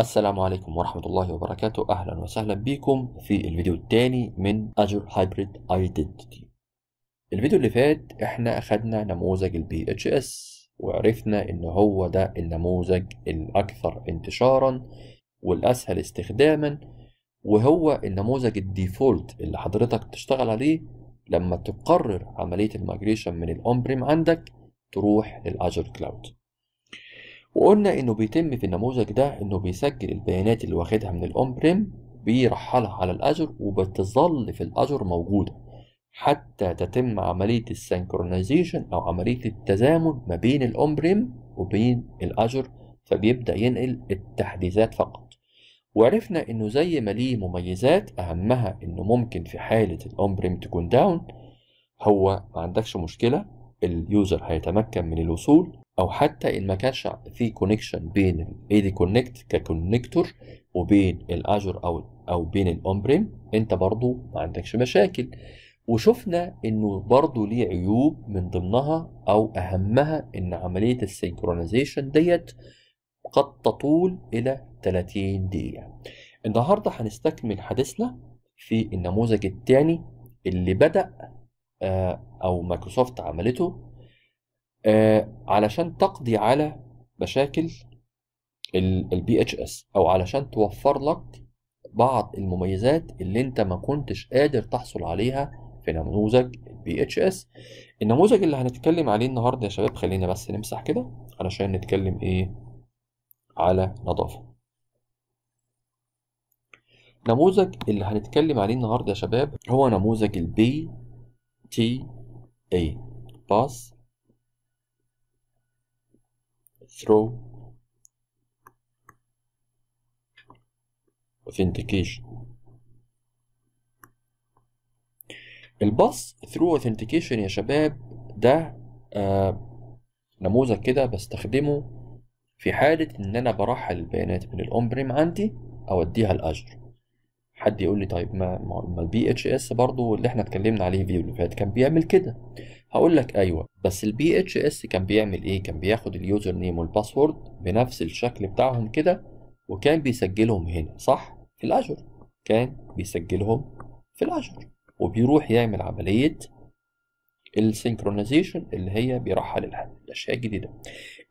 السلام عليكم ورحمة الله وبركاته أهلا وسهلا بكم في الفيديو الثاني من Azure Hybrid Identity الفيديو اللي فات احنا أخدنا نموذج البي اتش اس وعرفنا إن هو ده النموذج الأكثر انتشارا والأسهل استخداما وهو النموذج الديفولت اللي حضرتك تشتغل عليه لما تقرر عملية الميجريشن من الأون بريم عندك تروح للأجر كلاود وقلنا انه بيتم في النموذج ده انه بيسجل البيانات اللي واخدها من الاون بريم بيرحلها على الاجر وبتظل في الاجر موجوده حتى تتم عمليه السنكرونايزيشن او عمليه التزامن ما بين الاون بريم وبين الاجر فبيبدا ينقل التحديثات فقط وعرفنا انه زي ما ليه مميزات اهمها انه ممكن في حاله الاون بريم تكون داون هو ما عندكش مشكله اليوزر هيتمكن من الوصول او حتى ان ما كانش في كونكشن بين الاي دي كونكت ككونكتور وبين الاجر او او بين الاون بريم انت برضو ما عندكش مشاكل وشفنا انه برضو ليه عيوب من ضمنها او اهمها ان عمليه السينكرونايزيشن ديت قد تطول الى 30 دقيقه النهارده هنستكمل حديثنا في النموذج الثاني اللي بدا آه، او مايكروسوفت عملته آه، علشان تقضي على مشاكل البي اتش اس او علشان توفر لك بعض المميزات اللي انت ما كنتش قادر تحصل عليها في نموذج البي اتش اس النموذج اللي هنتكلم عليه النهارده يا شباب خلينا بس نمسح كده علشان نتكلم ايه على نظافه النموذج اللي هنتكلم عليه النهارده يا شباب هو نموذج البي تي اي باس through authentication الباص ثرو authentication يا شباب ده آه نموذج كده بستخدمه في حالة إن أنا برحل البيانات من الأون بريم عندي أوديها لأجر حد يقول لي طيب ما ما البي اتش اس برضه اللي احنا اتكلمنا عليه فيديو اللي فات كان بيعمل كده هقول لك ايوه بس البي اتش اس كان بيعمل ايه كان بياخد اليوزر نيم والباسورد بنفس الشكل بتاعهم كده وكان بيسجلهم هنا صح في الاجر كان بيسجلهم في الاجر وبيروح يعمل عمليه السينكرونايزيشن اللي هي بيرحل الاشياء الجديده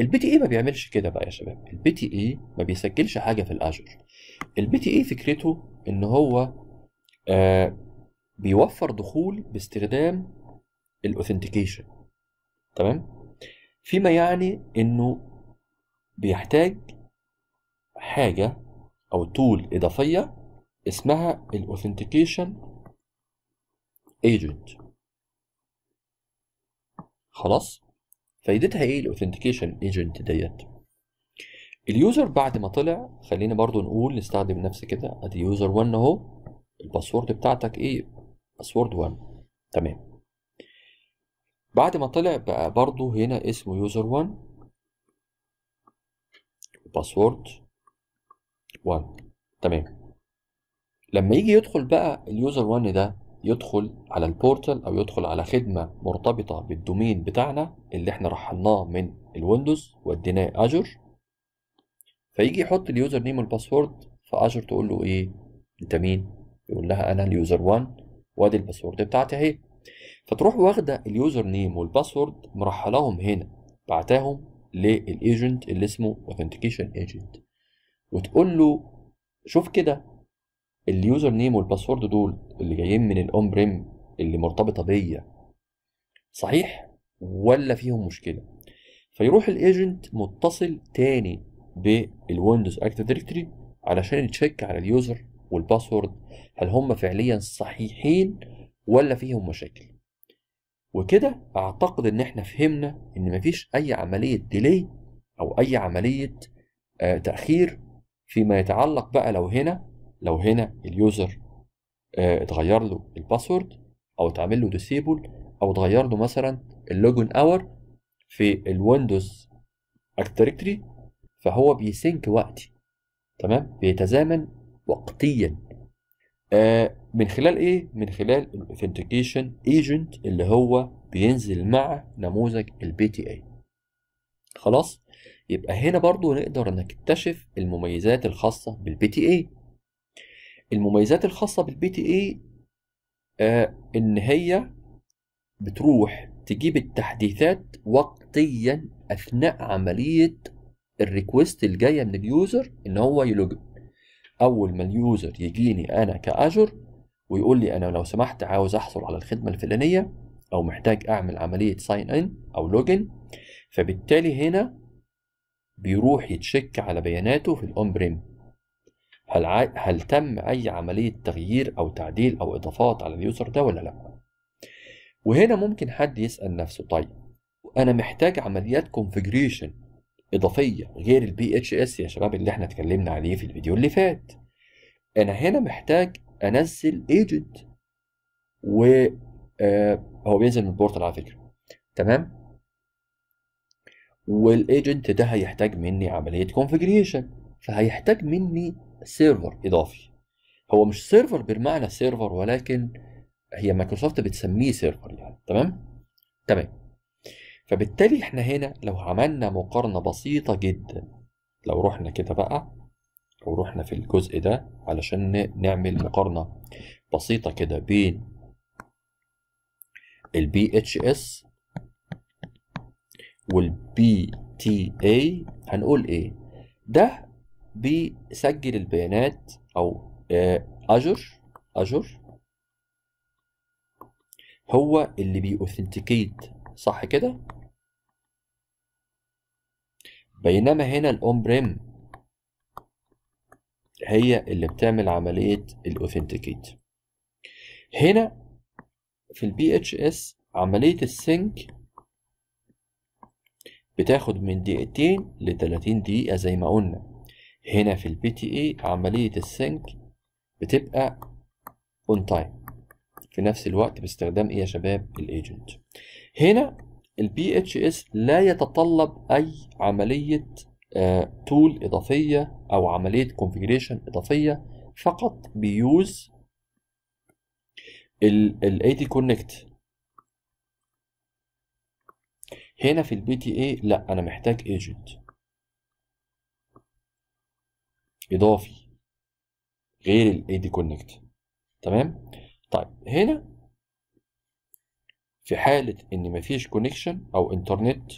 البي تي اي e ما بيعملش كده بقى يا شباب البي تي اي e ما بيسجلش حاجه في الاجر البي تي اي e فكرته ان هو آه بيوفر دخول باستخدام الاوثنتيكيشن تمام فيما يعني انه بيحتاج حاجه او تول اضافيه اسمها الاوثنتيكيشن ايجنت خلاص فايدتها ايه الاوثنتيكيشن ايجنت ديت اليوزر بعد ما طلع خلينا برضو نقول نستخدم نفس كده ادي يوزر 1 اهو الباسورد بتاعتك ايه باسورد 1 تمام بعد ما طلع بقى برضو هنا اسمه يوزر 1 باسورد 1 تمام لما يجي يدخل بقى اليوزر 1 ده يدخل على البورتال او يدخل على خدمه مرتبطه بالدومين بتاعنا اللي احنا رحلناه من الويندوز واديناه اجر فيجي يحط اليوزر نيم والباسورد فاجر تقول له ايه انت مين يقول لها انا اليوزر 1 وادي الباسورد بتاعتي اهي فتروح واخده اليوزر نيم والباسورد مرحلاهم هنا بعتاهم للايجنت اللي اسمه اوثنتيكيشن ايجنت وتقول له شوف كده اليوزر نيم والباسورد دول اللي جايين من الاون بريم اللي مرتبطه بيا صحيح ولا فيهم مشكله فيروح الايجنت متصل تاني بالويندوز اكتف دايركتوري علشان يتشيك على اليوزر والباسورد هل هم فعليا صحيحين ولا فيهم مشاكل وكده اعتقد ان احنا فهمنا ان مفيش اي عمليه ديلي او اي عمليه آه، تاخير فيما يتعلق بقى لو هنا لو هنا اليوزر آه، اتغير له الباسورد او اتعمل له ديسيبل او اتغير له مثلا اللوجن اور في الويندوز اكتريكتري فهو بيسينك وقتي تمام بيتزامن وقتيا آه، من خلال ايه؟ من خلال الاوثنتيكيشن ايجنت اللي هو بينزل مع نموذج البي تي اي. خلاص؟ يبقى هنا برضو نقدر نكتشف المميزات الخاصة بالبي تي اي. المميزات الخاصة بالبي تي اي آه، ان هي بتروح تجيب التحديثات وقتيا اثناء عملية الريكوست الجاية من اليوزر ان هو يلوجن اول ما اليوزر يجيني انا كاجر ويقول لي انا لو سمحت عاوز احصل على الخدمه الفلانيه او محتاج اعمل عمليه ساين ان او لوجن فبالتالي هنا بيروح يتشك على بياناته في الاون بريم هل ع... هل تم اي عمليه تغيير او تعديل او اضافات على اليوزر ده ولا لا وهنا ممكن حد يسال نفسه طيب انا محتاج عمليات كونفجريشن اضافيه غير البي اتش اس يا شباب اللي احنا اتكلمنا عليه في الفيديو اللي فات انا هنا محتاج انزل ايجنت و آه، هو بينزل من البورتال على فكره تمام والايجنت ده هيحتاج مني عمليه كونفجريشن فهيحتاج مني سيرفر اضافي هو مش سيرفر بالمعنى سيرفر ولكن هي مايكروسوفت بتسميه سيرفر يعني تمام تمام فبالتالي احنا هنا لو عملنا مقارنة بسيطة جدا لو رحنا كده بقى لو رحنا في الجزء ده علشان نعمل مقارنة بسيطة كده بين ال BHS وال BTA هنقول ايه ده بيسجل البيانات او آه، اجر اجر هو اللي بيأوثنتيكيت صح كده بينما هنا الأون بريم هي اللي بتعمل عملية الأوثنتيكيت هنا في البي اتش اس عملية السينك بتاخد من دقيقتين ل 30 دقيقة زي ما قلنا هنا في البي تي اي عملية السينك بتبقى اون تايم في نفس الوقت باستخدام ايه يا شباب الايجنت هنا البي اتش اس لا يتطلب اي عمليه تول آه، اضافيه او عمليه كونفجريشن اضافيه فقط بيوز الاي تي كونكت هنا في البي تي اي لا انا محتاج ايجنت اضافي غير الاي دي كونكت تمام طيب هنا في حالة إن مفيش كونكشن أو إنترنت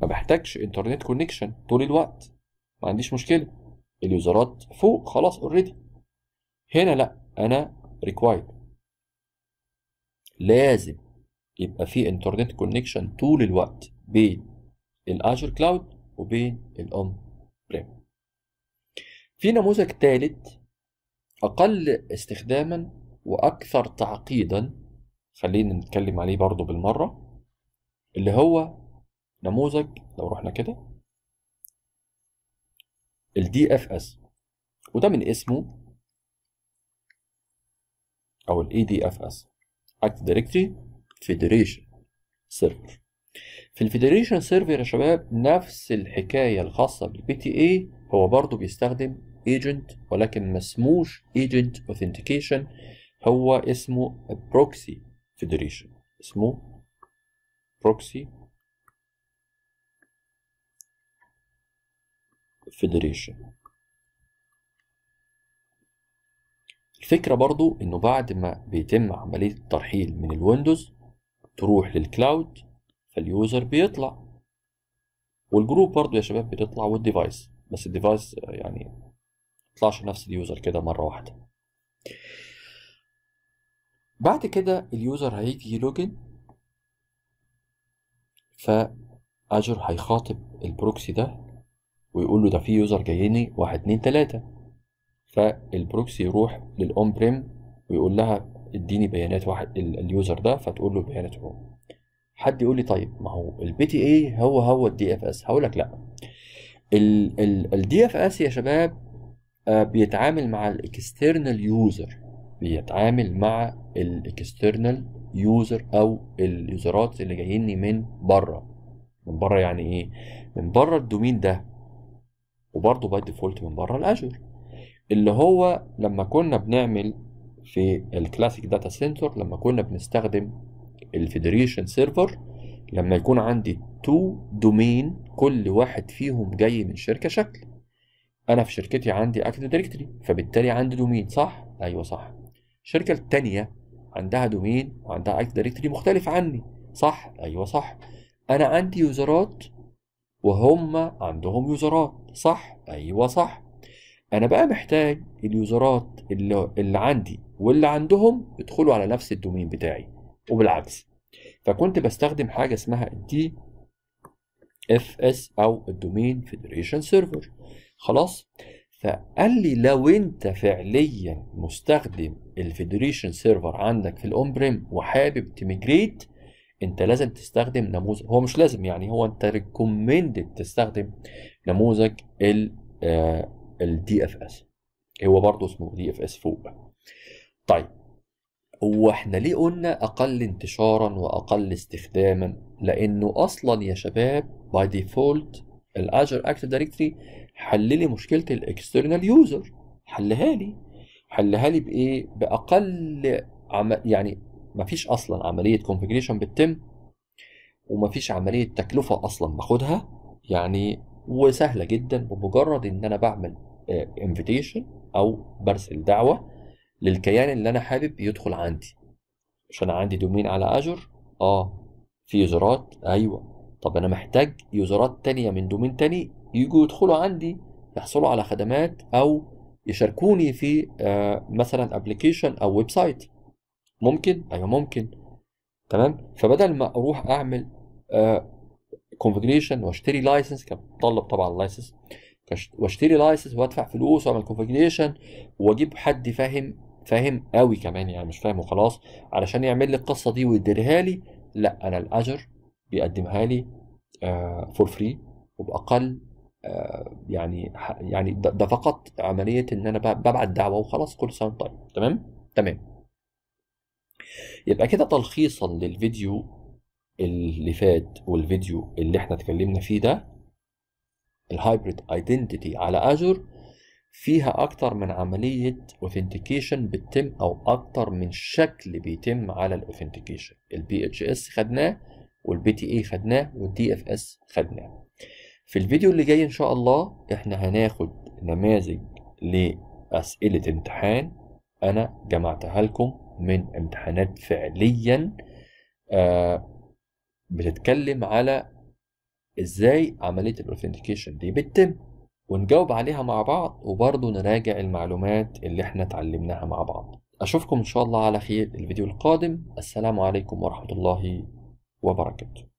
ما بحتاجش إنترنت كونكشن طول الوقت ما عنديش مشكلة اليوزرات فوق خلاص اوريدي هنا لا أنا ريكوايرد لازم يبقى في انترنت كونكشن طول الوقت بين الاجر كلاود وبين الاون بريم في نموذج ثالث أقل استخداما وأكثر تعقيدا خلينا نتكلم عليه برضو بالمرة اللي هو نموذج لو رحنا كده ال DFS وده من اسمه او ال ADFS e Act Directory Federation Server في الفيدريشن سيرفر يا شباب نفس الحكايه الخاصه بالبي تي اي هو برضه بيستخدم ايجنت ولكن ما اسموش ايجنت اوثنتيكيشن هو اسمه بروكسي فيدريشن اسمه بروكسي فيدريشن الفكرة برضو انه بعد ما بيتم عملية الترحيل من الويندوز تروح للكلاود فاليوزر بيطلع والجروب برضو يا شباب بتطلع والديفايس بس الديفايس يعني يطلعش نفس اليوزر كده مرة واحدة بعد كده اليوزر هيجي يلوجن فأجر هيخاطب البروكسي ده ويقول له ده في يوزر جايني واحد اتنين تلاتة فالبروكسي يروح للأون بريم ويقول لها اديني بيانات واحد اليوزر ده فتقول له البيانات هو حد يقول لي طيب ما هو البي تي اي هو هو الدي اف اس هقول لك لا الدي اف اس يا شباب آه، بيتعامل مع الاكسترنال يوزر بيتعامل مع الاكسترنال يوزر او اليوزرات اللي جايني من بره من بره يعني ايه من بره الدومين ده وبرضه باي ديفولت من بره الاجور اللي هو لما كنا بنعمل في الكلاسيك داتا سنتر لما كنا بنستخدم الفيدريشن سيرفر لما يكون عندي تو دومين كل واحد فيهم جاي من شركه شكل انا في شركتي عندي اكتف دايركتري فبالتالي عندي دومين صح ايوه صح الشركه الثانيه عندها دومين وعندها اكتف دايركتري مختلف عني صح ايوه صح انا عندي يوزرات وهم عندهم يوزرات صح ايوه صح انا بقى محتاج اليوزرات اللي, اللي عندي واللي عندهم يدخلوا على نفس الدومين بتاعي وبالعكس فكنت بستخدم حاجه اسمها دي اف اس او الدومين فيدريشن سيرفر خلاص فقال لي لو انت فعليا مستخدم الفيدريشن سيرفر عندك في الاون بريم وحابب تميجريت انت لازم تستخدم نموذج هو مش لازم يعني هو انت ريكومندد تستخدم نموذج ال الدي اف اس هو برضه اسمه دي اف اس فوق طيب هو احنا ليه قلنا اقل انتشارا واقل استخداما لانه اصلا يا شباب باي ديفولت الاجر اكتف دايركتري حل لي مشكله الاكسترنال يوزر حلها لي حلها لي بايه باقل عم... يعني مفيش اصلا عمليه كونفجريشن بتتم ومفيش عمليه تكلفه اصلا باخدها يعني وسهله جدا بمجرد ان انا بعمل انفيتيشن آه، او برسل دعوه للكيان اللي انا حابب يدخل عندي مش انا عندي دومين على اجر اه في يوزرات ايوه طب انا محتاج يوزرات تانية من دومين تاني يجوا يدخلوا عندي يحصلوا على خدمات او يشاركوني في آه، مثلا ابلكيشن او ويب سايت ممكن ايوه ممكن تمام فبدل ما اروح اعمل كونفجريشن آه، واشتري لايسنس كان طلب طبعا لايسنس واشتري لايسنس وادفع فلوس واعمل كونفجريشن واجيب حد فاهم فاهم قوي كمان يعني مش فاهم وخلاص علشان يعمل لي القصه دي ويديرها لي لا انا الاجر بيقدمها لي فور آه، فري وباقل آه، يعني يعني ده فقط عمليه ان انا ببعت دعوه وخلاص كل سنه طيب تمام تمام يبقى كده تلخيصا للفيديو اللي فات والفيديو اللي احنا اتكلمنا فيه ده الهايبريد ايدنتيتي على اجر فيها أكتر من عملية اوثنتيكيشن بتتم أو أكتر من شكل بيتم على الاوثنتيكيشن البي اتش اس خدناه والبي تي اي e خدناه والدي اف اس خدناه في الفيديو اللي جاي إن شاء الله إحنا هناخد نماذج لأسئلة امتحان أنا جمعتها لكم من امتحانات فعليا آه بتتكلم على ازاي عمليه الاوثنتيكيشن دي بتتم ونجاوب عليها مع بعض وبرضه نراجع المعلومات اللي احنا اتعلمناها مع بعض أشوفكم إن شاء الله على خير الفيديو القادم السلام عليكم ورحمة الله وبركاته